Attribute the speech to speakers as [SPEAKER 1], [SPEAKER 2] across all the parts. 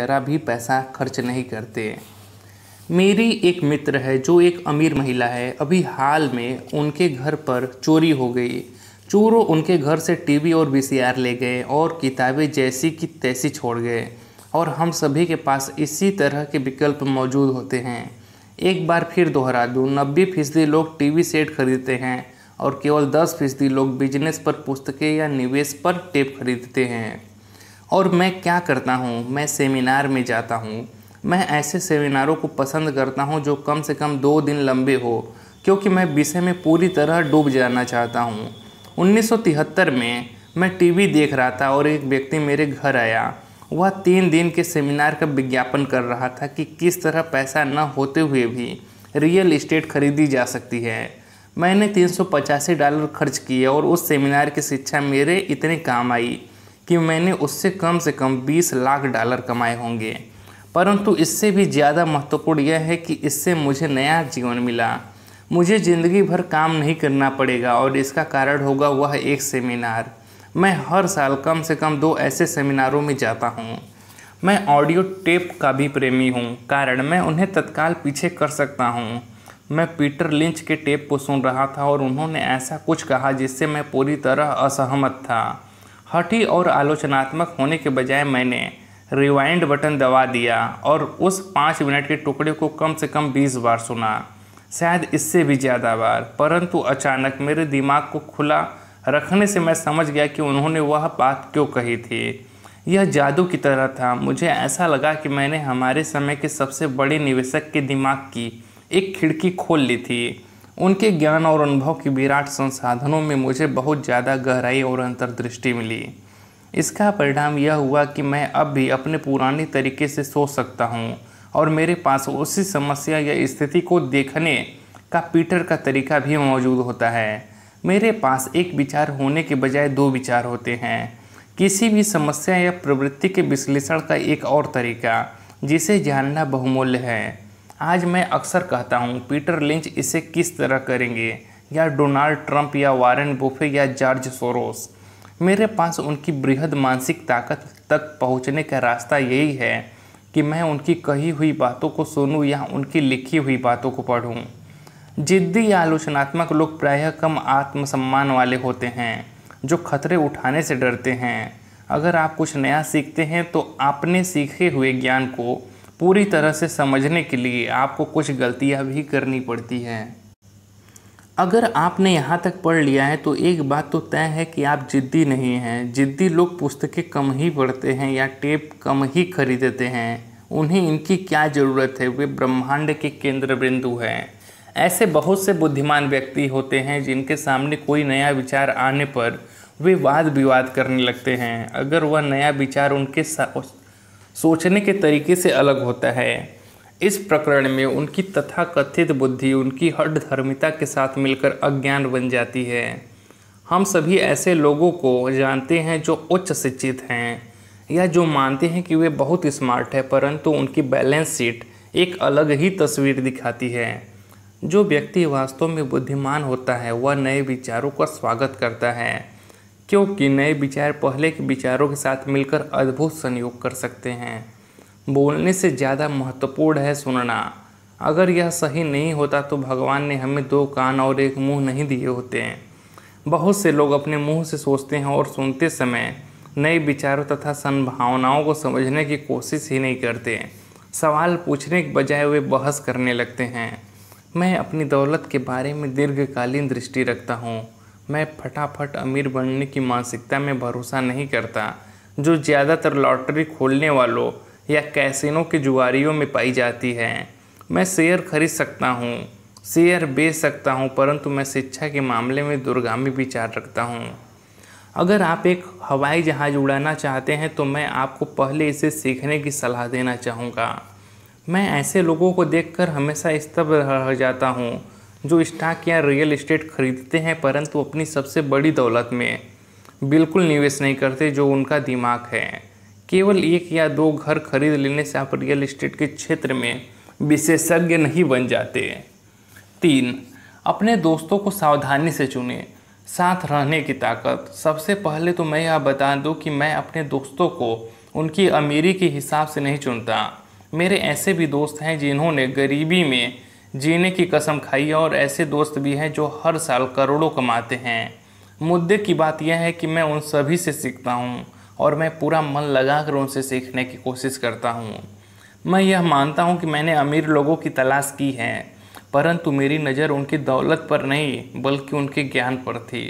[SPEAKER 1] जरा भी पैसा खर्च नहीं करते मेरी एक मित्र है जो एक अमीर महिला है अभी हाल में उनके घर पर चोरी हो गई चोरों उनके घर से टीवी और वीसीआर ले गए और किताबें जैसी की तैसी छोड़ गए और हम सभी के पास इसी तरह के विकल्प मौजूद होते हैं एक बार फिर दोहरा दूँ नब्बे फीसदी लोग टीवी सेट खरीदते हैं और केवल दस फीसदी लोग बिजनेस पर पुस्तकें या निवेश पर टेप खरीदते हैं और मैं क्या करता हूँ मैं सेमिनार में जाता हूँ मैं ऐसे सेमिनारों को पसंद करता हूँ जो कम से कम दो दिन लंबे हो क्योंकि मैं विषय में पूरी तरह डूब जाना चाहता हूँ उन्नीस में मैं टीवी देख रहा था और एक व्यक्ति मेरे घर आया वह तीन दिन के सेमिनार का विज्ञापन कर रहा था कि किस तरह पैसा न होते हुए भी रियल इस्टेट खरीदी जा सकती है मैंने तीन डॉलर खर्च किए और उस सेमिनार की शिक्षा मेरे इतने काम आई कि मैंने उससे कम से कम 20 लाख डॉलर कमाए होंगे परंतु इससे भी ज़्यादा महत्वपूर्ण यह है कि इससे मुझे नया जीवन मिला मुझे ज़िंदगी भर काम नहीं करना पड़ेगा और इसका कारण होगा वह एक सेमिनार मैं हर साल कम से कम दो ऐसे सेमिनारों में जाता हूँ मैं ऑडियो टेप का भी प्रेमी हूँ कारण मैं उन्हें तत्काल पीछे कर सकता हूँ मैं पीटर लिंच के टेप को सुन रहा था और उन्होंने ऐसा कुछ कहा जिससे मैं पूरी तरह असहमत था हठी और आलोचनात्मक होने के बजाय मैंने रिवाइंड बटन दबा दिया और उस पाँच मिनट के टुकड़े को कम से कम बीस बार सुना शायद इससे भी ज़्यादा बार परंतु अचानक मेरे दिमाग को खुला रखने से मैं समझ गया कि उन्होंने वह बात क्यों कही थी यह जादू की तरह था मुझे ऐसा लगा कि मैंने हमारे समय के सबसे बड़े निवेशक के दिमाग की एक खिड़की खोल ली थी उनके ज्ञान और अनुभव के विराट संसाधनों में मुझे बहुत ज़्यादा गहराई और अंतर्दृष्टि मिली इसका परिणाम यह हुआ कि मैं अब भी अपने पुराने तरीके से सोच सकता हूँ और मेरे पास उसी समस्या या स्थिति को देखने का पीटर का तरीका भी मौजूद होता है मेरे पास एक विचार होने के बजाय दो विचार होते हैं किसी भी समस्या या प्रवृत्ति के विश्लेषण का एक और तरीका जिसे जानना बहुमूल्य है आज मैं अक्सर कहता हूँ पीटर लिंच इसे किस तरह करेंगे या डोनाल्ड ट्रंप या वारेन बुफे या जॉर्ज सोरोस मेरे पास उनकी बृहद मानसिक ताकत तक पहुँचने का रास्ता यही है कि मैं उनकी कही हुई बातों को सुनूं या उनकी लिखी हुई बातों को पढूं। जिद्दी या आलोचनात्मक लोग प्रायः कम आत्मसम्मान वाले होते हैं जो खतरे उठाने से डरते हैं अगर आप कुछ नया सीखते हैं तो आपने सीखे हुए ज्ञान को पूरी तरह से समझने के लिए आपको कुछ गलतियाँ भी करनी पड़ती हैं अगर आपने यहाँ तक पढ़ लिया है तो एक बात तो तय है कि आप जिद्दी नहीं हैं जिद्दी लोग पुस्तकें कम ही पढ़ते हैं या टेप कम ही खरीदते हैं उन्हें इनकी क्या ज़रूरत है वे ब्रह्मांड के केंद्र बिंदु हैं ऐसे बहुत से बुद्धिमान व्यक्ति होते हैं जिनके सामने कोई नया विचार आने पर वे वाद विवाद करने लगते हैं अगर वह नया विचार उनके सोचने के तरीके से अलग होता है इस प्रकरण में उनकी तथाकथित बुद्धि उनकी हड धर्मिता के साथ मिलकर अज्ञान बन जाती है हम सभी ऐसे लोगों को जानते हैं जो उच्च शिक्षित हैं या जो मानते हैं कि वे बहुत स्मार्ट है परंतु उनकी बैलेंस शीट एक अलग ही तस्वीर दिखाती है जो व्यक्ति वास्तव में बुद्धिमान होता है वह नए विचारों का स्वागत करता है क्योंकि नए विचार पहले के विचारों के साथ मिलकर अद्भुत संयोग कर सकते हैं बोलने से ज़्यादा महत्वपूर्ण है सुनना अगर यह सही नहीं होता तो भगवान ने हमें दो कान और एक मुंह नहीं दिए होते हैं बहुत से लोग अपने मुंह से सोचते हैं और सुनते समय नए विचारों तथा संभावनाओं को समझने की कोशिश ही नहीं करते सवाल पूछने के बजाय वे बहस करने लगते हैं मैं अपनी दौलत के बारे में दीर्घकालीन दृष्टि रखता हूँ मैं फटाफट अमीर बनने की मानसिकता में भरोसा नहीं करता जो ज़्यादातर लॉटरी खोलने वालों या कैसेनों के जुआरियों में पाई जाती है मैं शेयर खरीद सकता हूँ शेयर बेच सकता हूँ परंतु मैं शिक्षा के मामले में दुर्गामी विचार रखता हूँ अगर आप एक हवाई जहाज़ उड़ाना चाहते हैं तो मैं आपको पहले इसे सीखने की सलाह देना चाहूँगा मैं ऐसे लोगों को देखकर हमेशा स्तब्ध रह जाता हूँ जो स्टॉक या रियल इस्टेट खरीदते हैं परंतु अपनी सबसे बड़ी दौलत में बिल्कुल निवेश नहीं करते जो उनका दिमाग है केवल एक या दो घर खरीद लेने से आप रियल इस्टेट के क्षेत्र में विशेषज्ञ नहीं बन जाते तीन अपने दोस्तों को सावधानी से चुने साथ रहने की ताकत सबसे पहले तो मैं यह बता दूं कि मैं अपने दोस्तों को उनकी अमीरी के हिसाब से नहीं चुनता मेरे ऐसे भी दोस्त हैं जिन्होंने गरीबी में जीने की कसम खाई है और ऐसे दोस्त भी हैं जो हर साल करोड़ों कमाते हैं मुद्दे की बात यह है कि मैं उन सभी से सीखता हूँ और मैं पूरा मन लगा कर उनसे सीखने की कोशिश करता हूँ मैं यह मानता हूँ कि मैंने अमीर लोगों की तलाश की है परंतु मेरी नज़र उनकी दौलत पर नहीं बल्कि उनके ज्ञान पर थी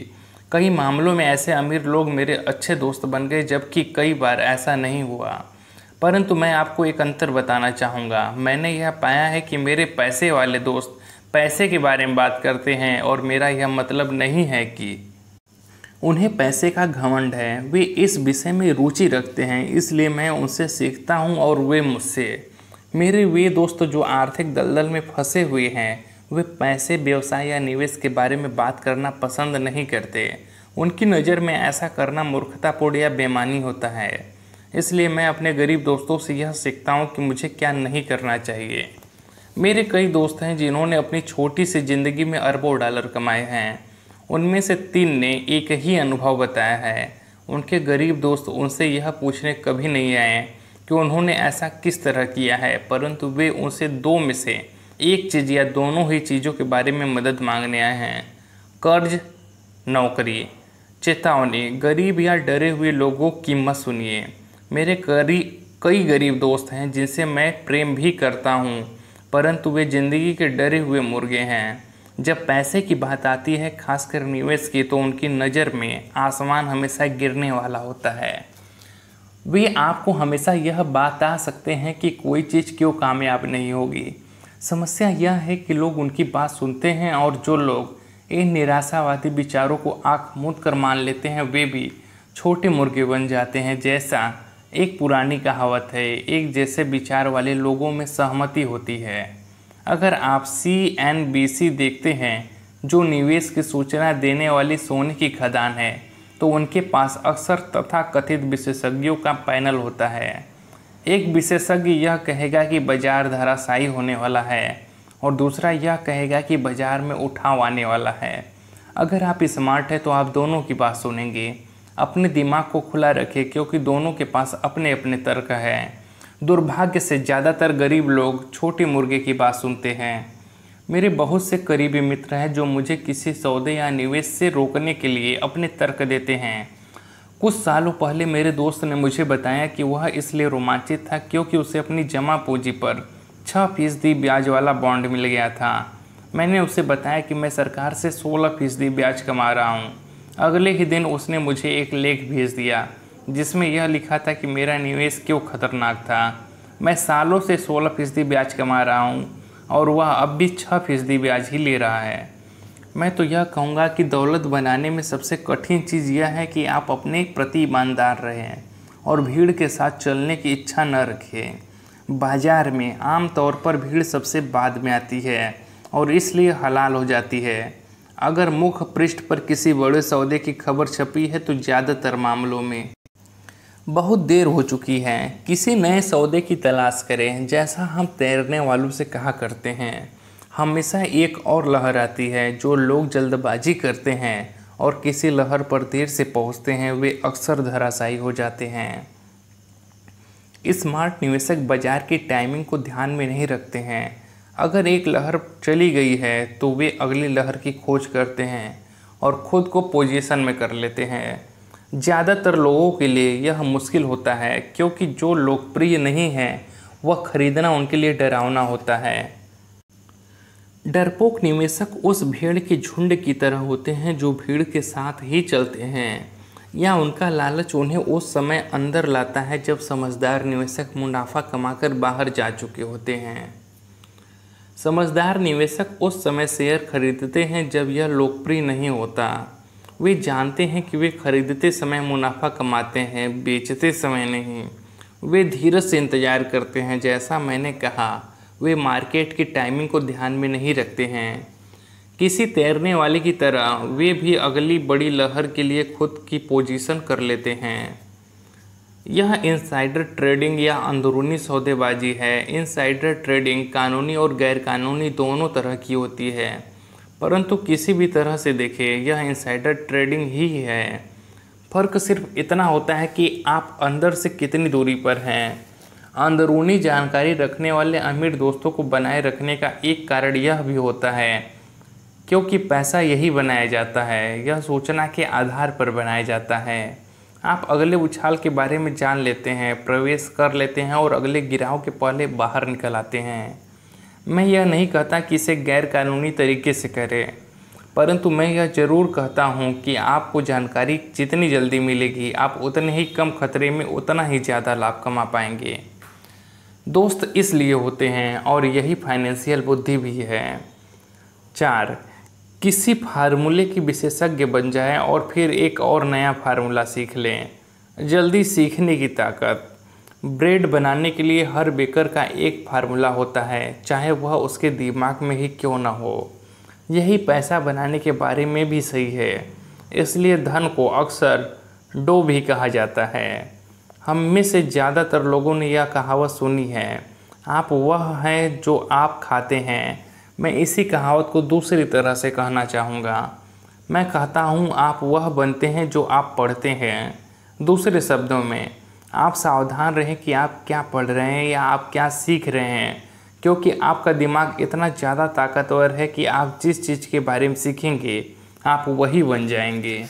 [SPEAKER 1] कई मामलों में ऐसे अमीर लोग मेरे अच्छे दोस्त बन गए जबकि कई बार ऐसा नहीं हुआ परंतु मैं आपको एक अंतर बताना चाहूँगा मैंने यह पाया है कि मेरे पैसे वाले दोस्त पैसे के बारे में बात करते हैं और मेरा यह मतलब नहीं है कि उन्हें पैसे का घमंड है वे इस विषय में रुचि रखते हैं इसलिए मैं उनसे सीखता हूँ और वे मुझसे मेरे वे दोस्त जो आर्थिक दलदल में फंसे हुए हैं वे पैसे व्यवसाय या निवेश के बारे में बात करना पसंद नहीं करते उनकी नज़र में ऐसा करना मूर्खतापूर्ण या बेमानी होता है इसलिए मैं अपने गरीब दोस्तों से यह सीखता हूँ कि मुझे क्या नहीं करना चाहिए मेरे कई दोस्त हैं जिन्होंने अपनी छोटी सी ज़िंदगी में अरबों डॉलर कमाए हैं उनमें से तीन ने एक ही अनुभव बताया है उनके गरीब दोस्त उनसे यह पूछने कभी नहीं आए कि उन्होंने ऐसा किस तरह किया है परंतु वे उनसे दो में से एक चीज़ या दोनों ही चीज़ों के बारे में मदद मांगने आए हैं कर्ज नौकरी चेतावनी गरीब या डरे हुए लोगों की मत सुनिए मेरे करी कई गरीब दोस्त हैं जिनसे मैं प्रेम भी करता हूँ परंतु वे ज़िंदगी के डरे हुए मुर्गे हैं जब पैसे की बात आती है खासकर निवेश की तो उनकी नज़र में आसमान हमेशा गिरने वाला होता है वे आपको हमेशा यह आ सकते हैं कि कोई चीज़ क्यों कामयाब नहीं होगी समस्या यह है कि लोग उनकी बात सुनते हैं और जो लोग इन निराशावादी विचारों को आँख मूंद कर मान लेते हैं वे भी छोटे मुर्गे बन जाते हैं जैसा एक पुरानी कहावत है एक जैसे विचार वाले लोगों में सहमति होती है अगर आप सी एन बी सी देखते हैं जो निवेश की सूचना देने वाली सोने की खदान है तो उनके पास अक्सर तथा कथित विशेषज्ञों का पैनल होता है एक विशेषज्ञ यह कहेगा कि बाजार धराशायी होने वाला है और दूसरा यह कहेगा कि बाजार में उठाव आने वाला है अगर आप स्मार्ट हैं तो आप दोनों की बात सुनेंगे अपने दिमाग को खुला रखें क्योंकि दोनों के पास अपने अपने तर्क हैं दुर्भाग्य से ज़्यादातर गरीब लोग छोटे मुर्गे की बात सुनते हैं मेरे बहुत से करीबी मित्र हैं जो मुझे किसी सौदे या निवेश से रोकने के लिए अपने तर्क देते हैं कुछ सालों पहले मेरे दोस्त ने मुझे बताया कि वह इसलिए रोमांचित था क्योंकि उसे अपनी जमा पूंजी पर छः फीसदी ब्याज वाला बॉन्ड मिल गया था मैंने उसे बताया कि मैं सरकार से सोलह फीसदी ब्याज कमा रहा हूँ अगले ही दिन उसने मुझे एक लेख भेज दिया जिसमें यह लिखा था कि मेरा निवेश क्यों खतरनाक था मैं सालों से सोलह फीसदी ब्याज कमा रहा हूँ और वह अब भी छः फीसदी ब्याज ही ले रहा है मैं तो यह कहूँगा कि दौलत बनाने में सबसे कठिन चीज़ यह है कि आप अपने प्रति ईमानदार रहें और भीड़ के साथ चलने की इच्छा न रखें बाज़ार में आम तौर पर भीड़ सबसे बाद में आती है और इसलिए हलाल हो जाती है अगर मुख्य पृष्ठ पर किसी बड़े सौदे की खबर छपी है तो ज़्यादातर मामलों में बहुत देर हो चुकी है किसी नए सौदे की तलाश करें जैसा हम तैरने वालों से कहा करते हैं हमेशा एक और लहर आती है जो लोग जल्दबाजी करते हैं और किसी लहर पर देर से पहुंचते हैं वे अक्सर धराशायी हो जाते हैं स्मार्ट निवेशक बाजार की टाइमिंग को ध्यान में नहीं रखते हैं अगर एक लहर चली गई है तो वे अगली लहर की खोज करते हैं और ख़ुद को पोजीशन में कर लेते हैं ज़्यादातर लोगों के लिए यह मुश्किल होता है क्योंकि जो लोकप्रिय नहीं हैं वह खरीदना उनके लिए डरावना होता है डरपोक निवेशक उस भीड़ के झुंड की तरह होते हैं जो भीड़ के साथ ही चलते हैं या उनका लालच उन्हें उस समय अंदर लाता है जब समझदार निवेशक मुनाफा कमाकर बाहर जा चुके होते हैं समझदार निवेशक उस समय शेयर खरीदते हैं जब यह लोकप्रिय नहीं होता वे जानते हैं कि वे खरीदते समय मुनाफा कमाते हैं बेचते समय नहीं वे धीरज से इंतज़ार करते हैं जैसा मैंने कहा वे मार्केट की टाइमिंग को ध्यान में नहीं रखते हैं किसी तैरने वाले की तरह वे भी अगली बड़ी लहर के लिए खुद की पोजीशन कर लेते हैं यह इनसाइडर ट्रेडिंग या अंदरूनी सौदेबाजी है इनसाइडर ट्रेडिंग कानूनी और गैरकानूनी दोनों तरह की होती है परंतु किसी भी तरह से देखें यह इनसाइडर ट्रेडिंग ही है फ़र्क सिर्फ इतना होता है कि आप अंदर से कितनी दूरी पर हैं अंदरूनी जानकारी रखने वाले अमीर दोस्तों को बनाए रखने का एक कारण यह भी होता है क्योंकि पैसा यही बनाया जाता है यह सूचना के आधार पर बनाया जाता है आप अगले उछाल के बारे में जान लेते हैं प्रवेश कर लेते हैं और अगले गिराव के पहले बाहर निकल आते हैं मैं यह नहीं कहता कि इसे गैरकानूनी तरीके से करें परंतु मैं यह ज़रूर कहता हूँ कि आपको जानकारी जितनी जल्दी मिलेगी आप उतने ही कम खतरे में उतना ही ज़्यादा लाभ कमा पाएंगे दोस्त इसलिए होते हैं और यही फाइनेंशियल बुद्धि भी है चार किसी फार्मूले की विशेषज्ञ बन जाएं और फिर एक और नया फार्मूला सीख लें जल्दी सीखने की ताकत ब्रेड बनाने के लिए हर बेकर का एक फार्मूला होता है चाहे वह उसके दिमाग में ही क्यों ना हो यही पैसा बनाने के बारे में भी सही है इसलिए धन को अक्सर डो भी कहा जाता है हम में से ज़्यादातर लोगों ने यह कहावत सुनी है आप वह हैं जो आप खाते हैं मैं इसी कहावत को दूसरी तरह से कहना चाहूँगा मैं कहता हूँ आप वह बनते हैं जो आप पढ़ते हैं दूसरे शब्दों में आप सावधान रहें कि आप क्या पढ़ रहे हैं या आप क्या सीख रहे हैं क्योंकि आपका दिमाग इतना ज़्यादा ताकतवर है कि आप जिस चीज़ के बारे में सीखेंगे आप वही बन जाएंगे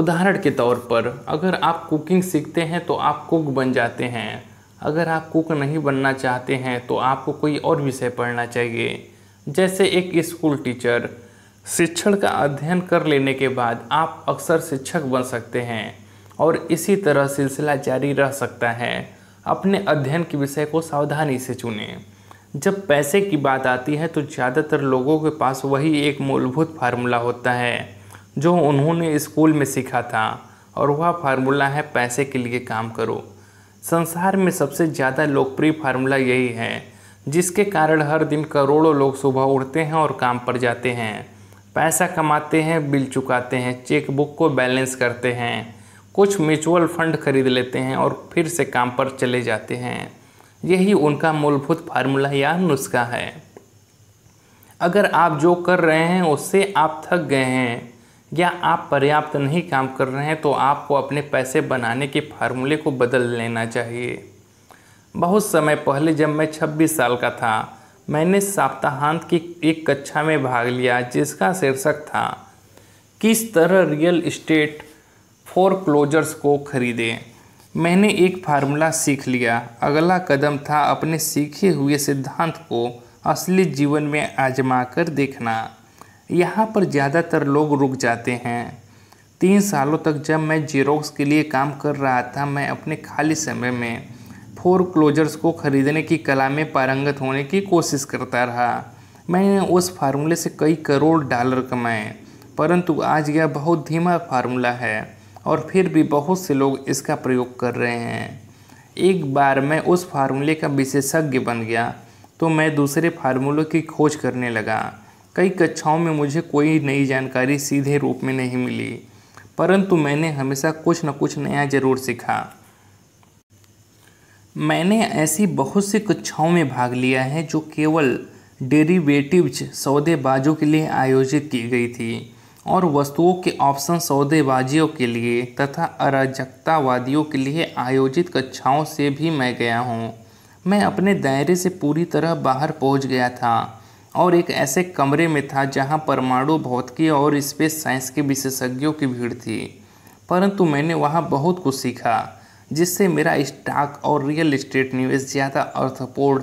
[SPEAKER 1] उदाहरण के तौर पर अगर आप कुकिंग सीखते हैं तो आप कुक बन जाते हैं अगर आप कुक नहीं बनना चाहते हैं तो आपको कोई और विषय पढ़ना चाहिए जैसे एक स्कूल टीचर शिक्षण का अध्ययन कर लेने के बाद आप अक्सर शिक्षक बन सकते हैं और इसी तरह सिलसिला जारी रह सकता है अपने अध्ययन के विषय को सावधानी से चुनें जब पैसे की बात आती है तो ज़्यादातर लोगों के पास वही एक मूलभूत फार्मूला होता है जो उन्होंने स्कूल में सीखा था और वह फार्मूला है पैसे के लिए काम करो संसार में सबसे ज़्यादा लोकप्रिय फार्मूला यही है जिसके कारण हर दिन करोड़ों लोग सुबह उठते हैं और काम पर जाते हैं पैसा कमाते हैं बिल चुकाते हैं चेकबुक को बैलेंस करते हैं कुछ म्यूचुअल फंड खरीद लेते हैं और फिर से काम पर चले जाते हैं यही उनका मूलभूत फार्मूला या नुस्खा है अगर आप जो कर रहे हैं उससे आप थक गए हैं या आप पर्याप्त नहीं काम कर रहे हैं तो आपको अपने पैसे बनाने के फार्मूले को बदल लेना चाहिए बहुत समय पहले जब मैं 26 साल का था मैंने साप्ताहांत की एक कक्षा में भाग लिया जिसका शीर्षक था किस तरह रियल इस्टेट फोर क्लोजर्स को खरीदें मैंने एक फार्मूला सीख लिया अगला कदम था अपने सीखे हुए सिद्धांत को असली जीवन में आजमा कर देखना यहाँ पर ज़्यादातर लोग रुक जाते हैं तीन सालों तक जब मैं जीरोक्स के लिए काम कर रहा था मैं अपने खाली समय में फोर क्लोजर्स को ख़रीदने की कला में पारंगत होने की कोशिश करता रहा मैंने उस फार्मूले से कई करोड़ डॉलर कमाए परंतु आज यह बहुत धीमा फार्मूला है और फिर भी बहुत से लोग इसका प्रयोग कर रहे हैं एक बार मैं उस फार्मूले का विशेषज्ञ बन गया तो मैं दूसरे फार्मूलों की खोज करने लगा कई कक्षाओं में मुझे कोई नई जानकारी सीधे रूप में नहीं मिली परंतु मैंने हमेशा कुछ न कुछ नया जरूर सीखा मैंने ऐसी बहुत सी कक्षाओं में भाग लिया है जो केवल डेरिवेटिव्स सौदेबाजों के लिए आयोजित की गई थी और वस्तुओं के ऑप्शन सौदेबाजियों के लिए तथा अराजकतावादियों के लिए आयोजित कक्षाओं से भी मैं गया हूँ मैं अपने दायरे से पूरी तरह बाहर पहुँच गया था और एक ऐसे कमरे में था जहां परमाणु भौतिकी और स्पेस साइंस के विशेषज्ञों की भीड़ थी परंतु मैंने वहां बहुत कुछ सीखा जिससे मेरा स्टॉक और रियल इस्टेट निवेश ज़्यादा अर्थपूर्ण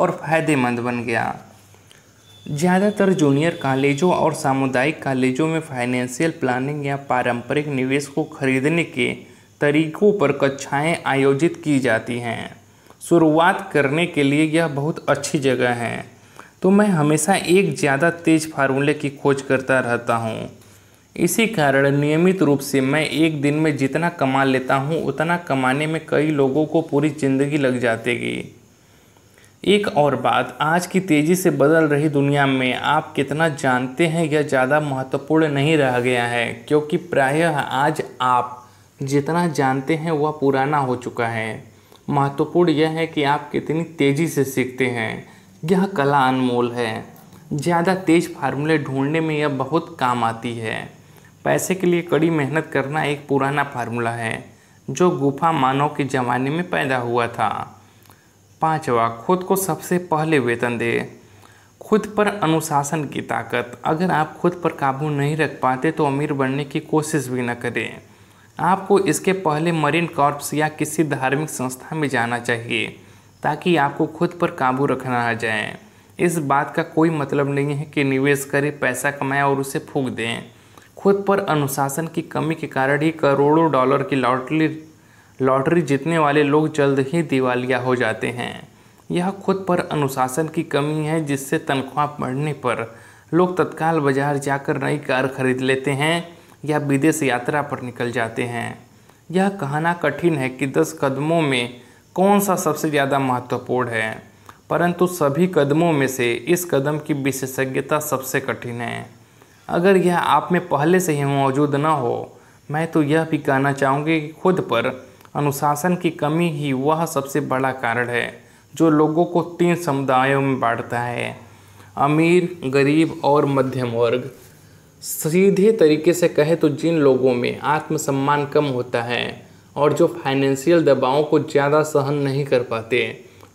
[SPEAKER 1] और फायदेमंद बन गया ज़्यादातर जूनियर कॉलेजों और सामुदायिक कॉलेजों में फाइनेंशियल प्लानिंग या पारंपरिक निवेश को खरीदने के तरीकों पर कक्षाएं आयोजित की जाती हैं शुरुआत करने के लिए यह बहुत अच्छी जगह है तो मैं हमेशा एक ज़्यादा तेज फार्मूले की खोज करता रहता हूँ इसी कारण नियमित रूप से मैं एक दिन में जितना कमा लेता हूँ उतना कमाने में कई लोगों को पूरी ज़िंदगी लग जातेगी एक और बात आज की तेज़ी से बदल रही दुनिया में आप कितना जानते हैं यह ज़्यादा महत्वपूर्ण नहीं रह गया है क्योंकि प्रायः आज आप जितना जानते हैं वह पुराना हो चुका है महत्वपूर्ण यह है कि आप कितनी तेज़ी से सीखते हैं यह कला अनमोल है ज़्यादा तेज फार्मूले ढूंढने में यह बहुत काम आती है पैसे के लिए कड़ी मेहनत करना एक पुराना फार्मूला है जो गुफा मानव के ज़माने में पैदा हुआ था पांचवा खुद को सबसे पहले वेतन दे खुद पर अनुशासन की ताकत अगर आप खुद पर काबू नहीं रख पाते तो अमीर बनने की कोशिश भी न करें आपको इसके पहले मरीन कॉर्प्स या किसी धार्मिक संस्था में जाना चाहिए ताकि आपको खुद पर काबू रखना आ जाए इस बात का कोई मतलब नहीं है कि निवेश करें पैसा कमाएं और उसे फूक दें खुद पर अनुशासन की कमी के कारण ही करोड़ों डॉलर की लॉटरी लॉटरी जीतने वाले लोग जल्द ही दिवालिया हो जाते हैं यह खुद पर अनुशासन की कमी है जिससे तनख्वाह बढ़ने पर लोग तत्काल बाजार जाकर नई कार खरीद लेते हैं या विदेश यात्रा पर निकल जाते हैं यह कहना कठिन है कि दस कदमों में कौन सा सबसे ज़्यादा महत्वपूर्ण है परंतु सभी कदमों में से इस कदम की विशेषज्ञता सबसे कठिन है अगर यह आप में पहले से ही मौजूद ना हो मैं तो यह भी कहना चाहूँगी कि खुद पर अनुशासन की कमी ही वह सबसे बड़ा कारण है जो लोगों को तीन समुदायों में बांटता है अमीर गरीब और मध्यम वर्ग सीधे तरीके से कहे तो जिन लोगों में आत्मसम्मान कम होता है और जो फाइनेंशियल दबावों को ज़्यादा सहन नहीं कर पाते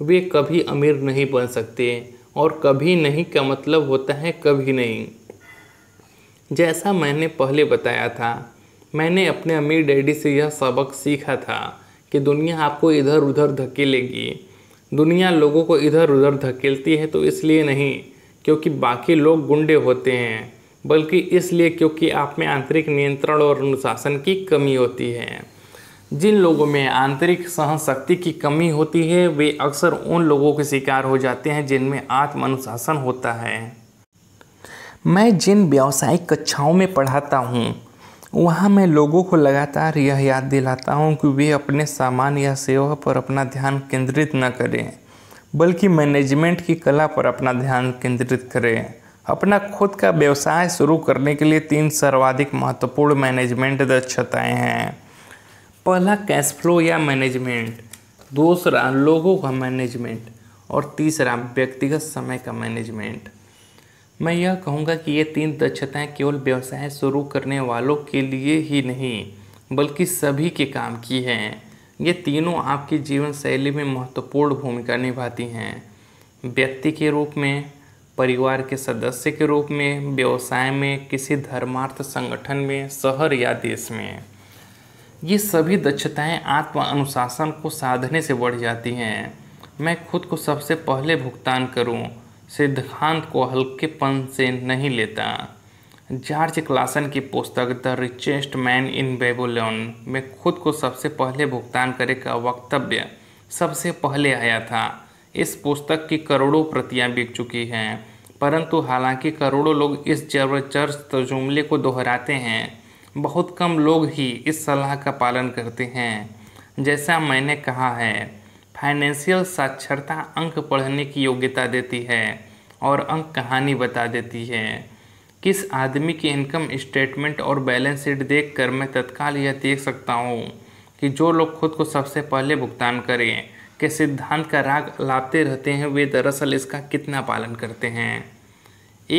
[SPEAKER 1] वे कभी अमीर नहीं बन सकते और कभी नहीं का मतलब होता है कभी नहीं जैसा मैंने पहले बताया था मैंने अपने अमीर डैडी से यह सबक सीखा था कि दुनिया आपको इधर उधर धकेलेगी दुनिया लोगों को इधर उधर धकेलती है तो इसलिए नहीं क्योंकि बाकी लोग गुंडे होते हैं बल्कि इसलिए क्योंकि आप में आंतरिक नियंत्रण और अनुशासन की कमी होती है जिन लोगों में आंतरिक सहन शक्ति की कमी होती है वे अक्सर उन लोगों के शिकार हो जाते हैं जिनमें आत्म अनुशासन होता है मैं जिन व्यावसायिक कक्षाओं में पढ़ाता हूँ वहाँ मैं लोगों को लगातार यह याद दिलाता हूँ कि वे अपने सामान या सेवा पर अपना ध्यान केंद्रित न करें बल्कि मैनेजमेंट की कला पर अपना ध्यान केंद्रित करें अपना खुद का व्यवसाय शुरू करने के लिए तीन सर्वाधिक महत्वपूर्ण मैनेजमेंट दक्षताएं हैं पहला कैश फ्लो या मैनेजमेंट दूसरा लोगों का मैनेजमेंट और तीसरा व्यक्तिगत समय का मैनेजमेंट मैं यह कहूँगा कि ये तीन दक्षताएँ केवल व्यवसाय शुरू करने वालों के लिए ही नहीं बल्कि सभी के काम की हैं ये तीनों आपकी जीवन शैली में महत्वपूर्ण भूमिका निभाती हैं व्यक्ति के रूप में परिवार के सदस्य के रूप में व्यवसाय में किसी धर्मार्थ संगठन में शहर या देश में ये सभी दक्षताएं आत्म अनुशासन को साधने से बढ़ जाती हैं मैं खुद को सबसे पहले भुगतान करूं, सिद्धांत को हल्केपन से नहीं लेता जॉर्ज क्लासन की पुस्तक the richest man in Babylon में खुद को सबसे पहले भुगतान करे का वक्तव्य सबसे पहले आया था इस पुस्तक की करोड़ों प्रतियां बिक चुकी हैं परंतु हालांकि करोड़ों लोग इस जबरदस्त जुमले को दोहराते हैं बहुत कम लोग ही इस सलाह का पालन करते हैं जैसा मैंने कहा है फाइनेंशियल साक्षरता अंक पढ़ने की योग्यता देती है और अंक कहानी बता देती है किस आदमी की इनकम स्टेटमेंट और बैलेंस शीट कर मैं तत्काल यह देख सकता हूँ कि जो लोग खुद को सबसे पहले भुगतान करें के सिद्धांत का राग लापते रहते हैं वे दरअसल इसका कितना पालन करते हैं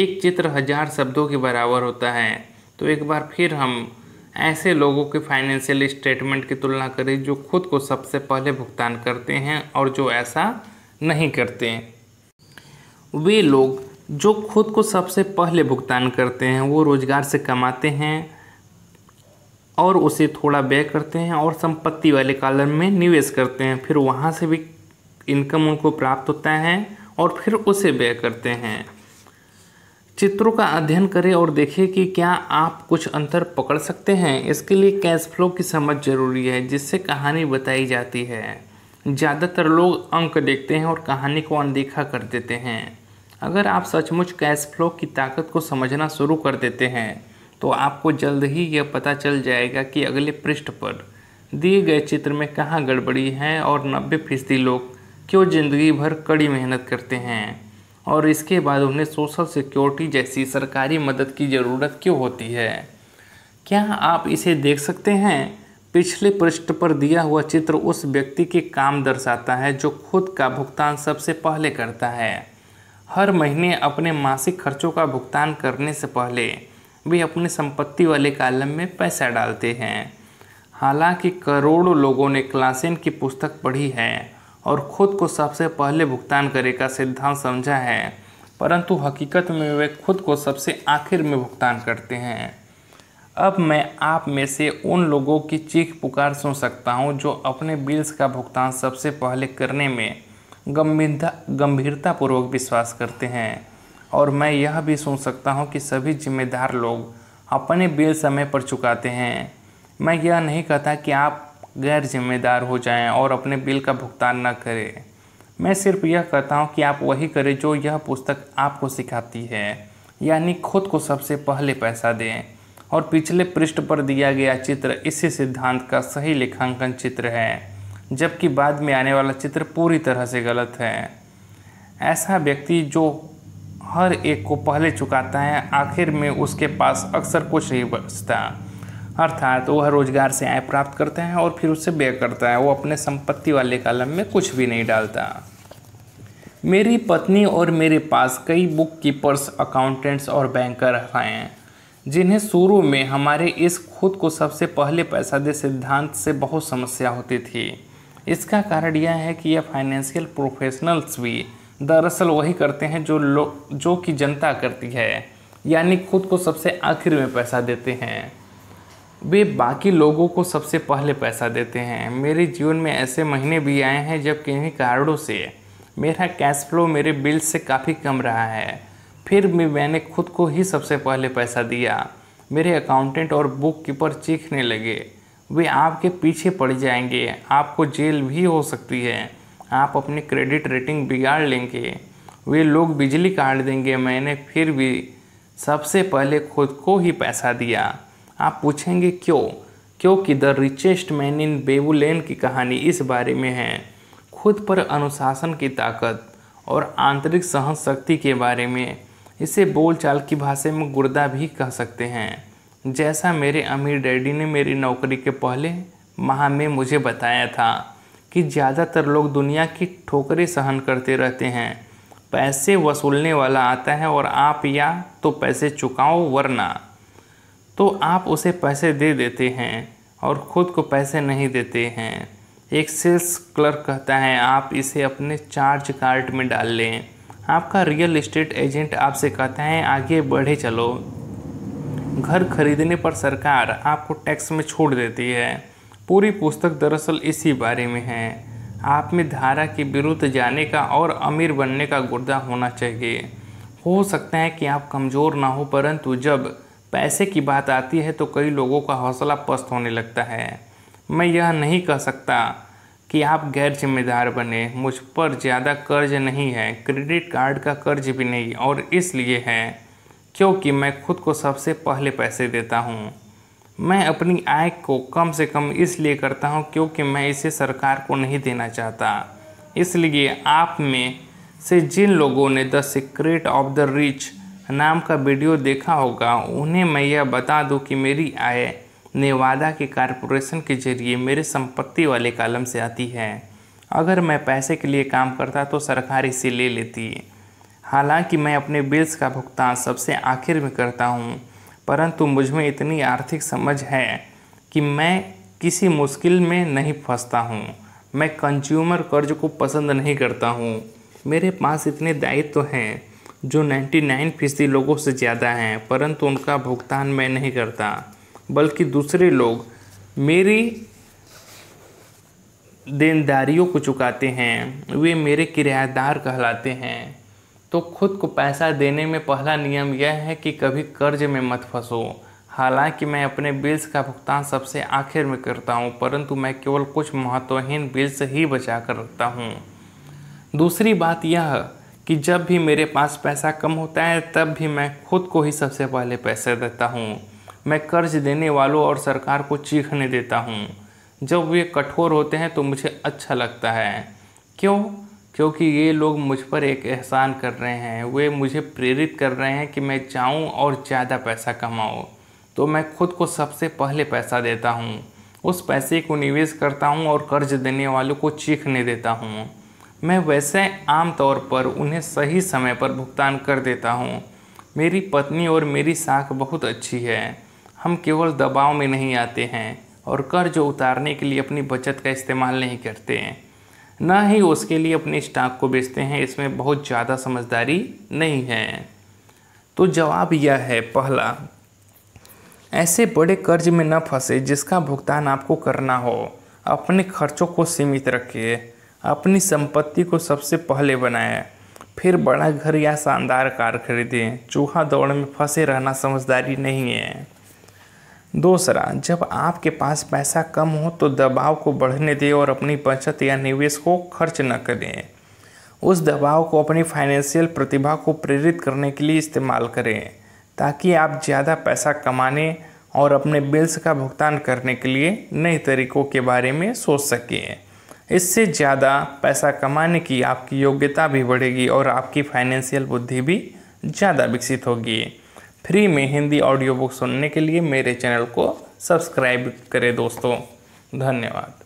[SPEAKER 1] एक चित्र हजार शब्दों के बराबर होता है तो एक बार फिर हम ऐसे लोगों के फाइनेंशियल स्टेटमेंट की तुलना करें जो खुद को सबसे पहले भुगतान करते हैं और जो ऐसा नहीं करते हैं वे लोग जो खुद को सबसे पहले भुगतान करते हैं वो रोज़गार से कमाते हैं और उसे थोड़ा व्यय करते हैं और संपत्ति वाले कॉलम में निवेश करते हैं फिर वहाँ से भी इनकम उनको प्राप्त होता है और फिर उसे व्यय करते हैं चित्रों का अध्ययन करें और देखें कि क्या आप कुछ अंतर पकड़ सकते हैं इसके लिए कैश फ्लो की समझ जरूरी है जिससे कहानी बताई जाती है ज़्यादातर लोग अंक देखते हैं और कहानी को अनदेखा कर देते हैं अगर आप सचमुच कैश फ्लो की ताकत को समझना शुरू कर देते हैं तो आपको जल्द ही यह पता चल जाएगा कि अगले पृष्ठ पर दिए गए चित्र में कहाँ गड़बड़ी है और नब्बे फीसदी लोग क्यों ज़िंदगी भर कड़ी मेहनत करते हैं और इसके बाद उन्हें सोशल सिक्योरिटी जैसी सरकारी मदद की ज़रूरत क्यों होती है क्या आप इसे देख सकते हैं पिछले पृष्ठ पर दिया हुआ चित्र उस व्यक्ति के काम दर्शाता है जो खुद का भुगतान सबसे पहले करता है हर महीने अपने मासिक खर्चों का भुगतान करने से पहले वे अपने संपत्ति वाले कालम में पैसा डालते हैं हालांकि करोड़ों लोगों ने क्लासेन की पुस्तक पढ़ी है और खुद को सबसे पहले भुगतान करे का सिद्धांत समझा है परंतु हकीकत में वे खुद को सबसे आखिर में भुगतान करते हैं अब मैं आप में से उन लोगों की चीख पुकार सुन सकता हूँ जो अपने बिल्स का भुगतान सबसे पहले करने में गंभीरता गंभीरतापूर्वक विश्वास करते हैं और मैं यह भी सुन सकता हूँ कि सभी जिम्मेदार लोग अपने बिल समय पर चुकाते हैं मैं यह नहीं कहता कि आप गैर जिम्मेदार हो जाएं और अपने बिल का भुगतान न करें मैं सिर्फ यह कहता हूँ कि आप वही करें जो यह पुस्तक आपको सिखाती है यानी खुद को सबसे पहले पैसा दें और पिछले पृष्ठ पर दिया गया चित्र इसी सिद्धांत का सही लेखांकन चित्र है जबकि बाद में आने वाला चित्र पूरी तरह से गलत है ऐसा व्यक्ति जो हर एक को पहले चुकाता है आखिर में उसके पास अक्सर कुछ नहीं बचता अर्थात वह रोजगार से आय प्राप्त करते हैं और फिर उससे व्यय करता है वो अपने संपत्ति वाले कालम में कुछ भी नहीं डालता मेरी पत्नी और मेरे पास कई बुक कीपर्स अकाउंटेंट्स और बैंकर हैं जिन्हें शुरू में हमारे इस खुद को सबसे पहले पैसा दे सिद्धांत से बहुत समस्या होती थी इसका कारण यह है कि यह फाइनेंशियल प्रोफेशनल्स भी दरअसल वही करते हैं जो लो जो कि जनता करती है यानी खुद को सबसे आखिर में पैसा देते हैं वे बाकी लोगों को सबसे पहले पैसा देते हैं मेरे जीवन में ऐसे महीने भी आए हैं जब किन्हीं कारणों से मेरा कैश फ्लो मेरे बिल से काफ़ी कम रहा है फिर भी मैंने खुद को ही सबसे पहले पैसा दिया मेरे अकाउंटेंट और बुक कीपर चीखने लगे वे आपके पीछे पड़ जाएंगे आपको जेल भी हो सकती है आप अपनी क्रेडिट रेटिंग बिगाड़ लेंगे वे लोग बिजली काट देंगे मैंने फिर भी सबसे पहले खुद को ही पैसा दिया आप पूछेंगे क्यों क्योंकि the richest man in Babylon की कहानी इस बारे में है खुद पर अनुशासन की ताकत और आंतरिक सहन शक्ति के बारे में इसे बोलचाल की भाषा में गुर्दा भी कह सकते हैं जैसा मेरे अमीर डैडी ने मेरी नौकरी के पहले माह में मुझे बताया था कि ज़्यादातर लोग दुनिया की ठोकरें सहन करते रहते हैं पैसे वसूलने वाला आता है और आप या तो पैसे चुकाओ वरना तो आप उसे पैसे दे देते हैं और ख़ुद को पैसे नहीं देते हैं एक सेल्स क्लर्क कहता है आप इसे अपने चार्ज कार्ट में डाल लें आपका रियल इस्टेट एजेंट आपसे कहता है आगे बढ़े चलो घर खरीदने पर सरकार आपको टैक्स में छोड़ देती है पूरी पुस्तक दरअसल इसी बारे में है आप में धारा के विरुद्ध जाने का और अमीर बनने का गुर्दा होना चाहिए हो सकता है कि आप कमज़ोर ना हो परंतु जब पैसे की बात आती है तो कई लोगों का हौसला पस्त होने लगता है मैं यह नहीं कह सकता कि आप गैर जिम्मेदार बने मुझ पर ज़्यादा कर्ज नहीं है क्रेडिट कार्ड का कर्ज भी नहीं और इसलिए है क्योंकि मैं खुद को सबसे पहले पैसे देता हूँ मैं अपनी आय को कम से कम इसलिए करता हूँ क्योंकि मैं इसे सरकार को नहीं देना चाहता इसलिए आप में से जिन लोगों ने the secret of the rich नाम का वीडियो देखा होगा उन्हें मैं यह बता दूं कि मेरी आय नेवादा के कारपोरेशन के जरिए मेरे संपत्ति वाले कालम से आती है अगर मैं पैसे के लिए काम करता तो सरकार इसे ले लेती हालांकि मैं अपने बिल्स का भुगतान सबसे आखिर में करता हूँ परंतु मुझ में इतनी आर्थिक समझ है कि मैं किसी मुश्किल में नहीं फंसता हूँ मैं कंज्यूमर कर्ज को पसंद नहीं करता हूँ मेरे पास इतने दायित्व तो हैं जो 99 फीसदी लोगों से ज़्यादा हैं परंतु उनका भुगतान मैं नहीं करता बल्कि दूसरे लोग मेरी देनदारियों को चुकाते हैं वे मेरे किरायादार कहलाते हैं तो खुद को पैसा देने में पहला नियम यह है कि कभी कर्ज में मत फंसो हालांकि मैं अपने बिल्स का भुगतान सबसे आखिर में करता हूं, परंतु मैं केवल कुछ महत्वहीन बिल्स ही बचा कर रखता हूं। दूसरी बात यह कि जब भी मेरे पास पैसा कम होता है तब भी मैं खुद को ही सबसे पहले पैसे देता हूँ मैं कर्ज देने वालों और सरकार को चीखने देता हूँ जब वे कठोर होते हैं तो मुझे अच्छा लगता है क्यों क्योंकि ये लोग मुझ पर एक एहसान कर रहे हैं वे मुझे प्रेरित कर रहे हैं कि मैं जाऊँ और ज़्यादा पैसा कमाऊँ तो मैं खुद को सबसे पहले पैसा देता हूँ उस पैसे को निवेश करता हूँ और कर्ज देने वालों को चीखने देता हूँ मैं वैसे आम तौर पर उन्हें सही समय पर भुगतान कर देता हूँ मेरी पत्नी और मेरी साख बहुत अच्छी है हम केवल दबाव में नहीं आते हैं और कर्ज उतारने के लिए अपनी बचत का इस्तेमाल नहीं करते हैं ना ही उसके लिए अपने स्टॉक को बेचते हैं इसमें बहुत ज़्यादा समझदारी नहीं है तो जवाब यह है पहला ऐसे बड़े कर्ज में न फंसे जिसका भुगतान आपको करना हो अपने खर्चों को सीमित रखिए अपनी संपत्ति को सबसे पहले बनाया फिर बड़ा घर या शानदार कार खरीदें चूहा दौड़ में फंसे रहना समझदारी नहीं है दूसरा जब आपके पास पैसा कम हो तो दबाव को बढ़ने दें और अपनी बचत या निवेश को खर्च न करें उस दबाव को अपनी फाइनेंशियल प्रतिभा को प्रेरित करने के लिए इस्तेमाल करें ताकि आप ज़्यादा पैसा कमाने और अपने बिल्स का भुगतान करने के लिए नए तरीकों के बारे में सोच सकें इससे ज़्यादा पैसा कमाने की आपकी योग्यता भी बढ़ेगी और आपकी फाइनेंशियल बुद्धि भी ज़्यादा विकसित होगी फ्री में हिंदी ऑडियो बुक सुनने के लिए मेरे चैनल को सब्सक्राइब करें दोस्तों धन्यवाद